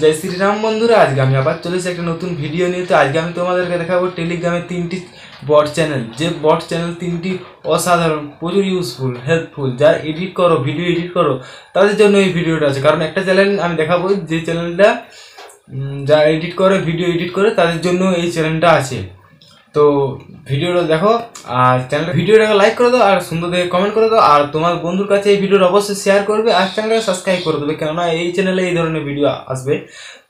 জয় শ্রীরাম বন্ধুরা আজকে আমি আবার চলেছি একটা নতুন ভিডিও নিয়ে তো আজকে আমি তোমাদেরকে দেখাবো টেলিগ্রামের তিনটি বট চ্যানেল যে বট চ্যানেল তিনটি অসাধারণ প্রচুর ইউজফুল হেল্পফুল যারা এডিট করো ভিডিও এডিট করো তাদের জন্য এই ভিডিওটা আছে কারণ একটা চ্যানেল আমি দেখাবো যে চ্যানেলটা যা এডিট করে ভিডিও এডিট করে তাদের জন্য এই চ্যানেলটা আছে তো ভিডিওটা দেখো আর চ্যানেল ভিডিওটাকে লাইক করে দাও আর সুন্দর দেখে কমেন্ট করে দাও আর তোমার বন্ধুর কাছে এই ভিডিওটা অবশ্যই শেয়ার করবে আর চ্যানেলটা সাবস্ক্রাইব করে দেবে কেননা এই চ্যানেলে এই ধরনের ভিডিও আসবে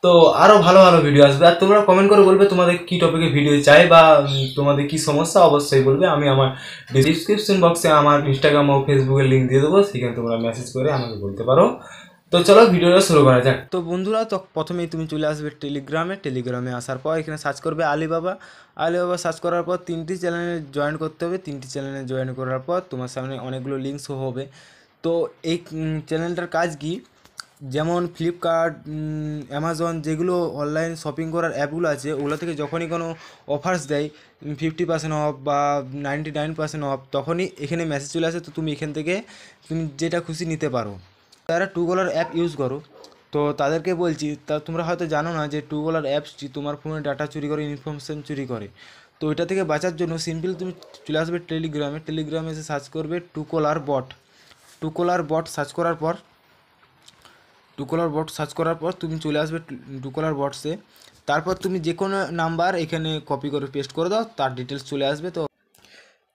তো আরও ভালো ভালো ভিডিও আসবে আর তোমরা কমেন্ট করে বলবে তোমাদের কী টপিকে ভিডিও চাই বা তোমাদের কি সমস্যা অবশ্যই বলবে আমি আমার ডিসক্রিপশন বক্সে আমার ইনস্টাগ্রাম ও ফেসবুকের লিঙ্ক দিয়ে দেবো সেখানে তোমরা মেসেজ করে আমাকে বলতে পারো তো চলো ভিডিওটা শুরু করা যাক তো বন্ধুরা তো প্রথমেই তুমি চলে আসবে টেলিগ্রামে টেলিগ্রামে আসার পর এখানে সার্চ করবে আলিবাবা আলিবাবা সার্চ করার পর তিনটি চ্যানেলে জয়েন করতে হবে তিনটি চ্যানেলে জয়েন করার পর তোমার সামনে অনেকগুলো লিঙ্কস হবে তো এই চ্যানেলটার কাজ কি যেমন ফ্লিপকার্ট অ্যামাজন যেগুলো অনলাইন শপিং করার অ্যাপগুলো আছে ওগুলো থেকে যখনই কোনো অফার্স দেয় ফিফটি পার্সেন্ট অফ বা নাইনটি নাইন পার্সেন্ট অফ তখনই এখানে মেসেজ চলে আসে তো তুমি এখান থেকে তুমি যেটা খুশি নিতে পারো যারা টু অ্যাপ ইউজ করো তো তাদেরকে বলছি তা তোমরা হয়তো জানো না যে টু অ্যাপস অ্যাপসটি তোমার ফোনে ডাটা চুরি করে ইনফরমেশান চুরি করে তো এটা থেকে বাঁচার জন্য সিম্পল তুমি চলে আসবে টেলিগ্রামে টেলিগ্রামে এসে সার্চ করবে টুকোলার বট টুকোলার বট সার্চ করার পর টুকোলার বট সার্চ করার পর তুমি চলে আসবে টুকোলার বটসে তারপর তুমি যে কোনো নাম্বার এখানে কপি করে পেস্ট করে দাও তার ডিটেলস চলে আসবে তো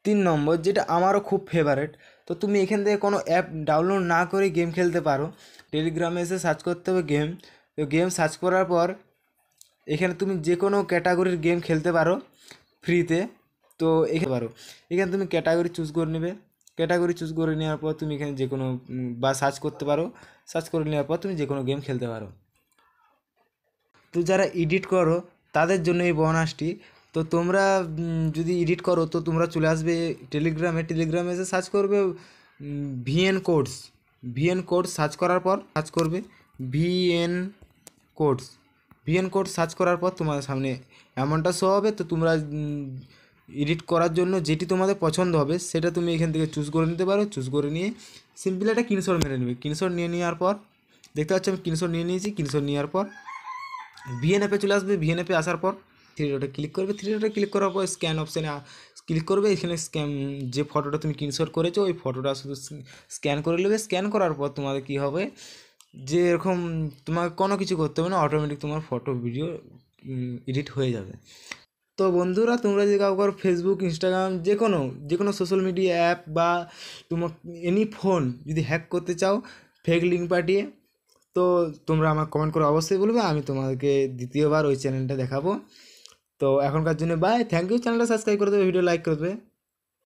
তিন নম্বর যেটা আমারও খুব ফেভারেট তো তুমি এখান থেকে কোনো অ্যাপ ডাউনলোড না করে গেম খেলতে পারো টেলিগ্রামে এসে সার্চ করতে হবে গেম তো গেম সার্চ করার পর এখানে তুমি যে কোনো ক্যাটাগরির গেম খেলতে পারো ফ্রিতে তো এখানে পারো এখানে তুমি ক্যাটাগরি চুজ করে নেবে ক্যাটাগরি চুজ করে নেওয়ার পর তুমি এখানে যে কোনো বা সার্চ করতে পারো সার্চ করে নেওয়ার পর তুমি যে কোনো গেম খেলতে পারো তো যারা এডিট করো তাদের জন্য এই বোনাসটি তো তোমরা যদি এডিট করো তো তোমরা চলে আসবে টেলিগ্রামে টেলিগ্রামে এসে সার্চ করবে VN codes VN codes search করার পর সার্চ করবে VN codes VN code search করার পর তোমার সামনে অ্যামাউন্টটা শো হবে তো তোমরা এডিট করার জন্য যেটি তোমাদের পছন্দ হবে সেটা তুমি এখান থেকে চুজ করে নিতে পারো চুজ করে নিয়ে সিম্পলি একটা কিনশট মেরে নেবে কিনশট নিয়ে নেওয়ার পর দেখতে পাচ্ছি আমি কিনশট নিয়ে নিয়েছি কিনশট নেওয়ার পর ভিএন অ্যাপে চলে আসবে ভিএন অ্যাপে আসার পর থ্রি ডটে ক্লিক করবে থ্রি ডটে ক্লিক করার পর স্ক্যান অপশানে ক্লিক করবে এখানে স্ক্যান যে ফটোটা তুমি স্ক্রিনশট করেছো ওই ফটোটা শুধু স্ক্যান করে নেবে স্ক্যান করার পর তোমাদের কী হবে যে এরকম তোমাকে কোনো কিছু করতে হবে না অটোমেটিক তোমার ফটো ভিডিও এডিট হয়ে যাবে তো বন্ধুরা তোমরা যদি কাউকার ফেসবুক ইনস্টাগ্রাম যে কোনো যে কোনো সোশ্যাল মিডিয়া অ্যাপ বা তোমার এনি ফোন যদি হ্যাক করতে চাও ফেক লিঙ্ক পাঠিয়ে তো তোমরা আমার কমেন্ট করে অবশ্যই বলবে আমি তোমাদেরকে দ্বিতীয়বার ওই চ্যানেলটা দেখাবো তো এখনকার জন্য বাই থ্যাংক ইউ চ্যানেলটা সাবস্ক্রাইব করে দেবে ভিডিও লাইক করে দেবে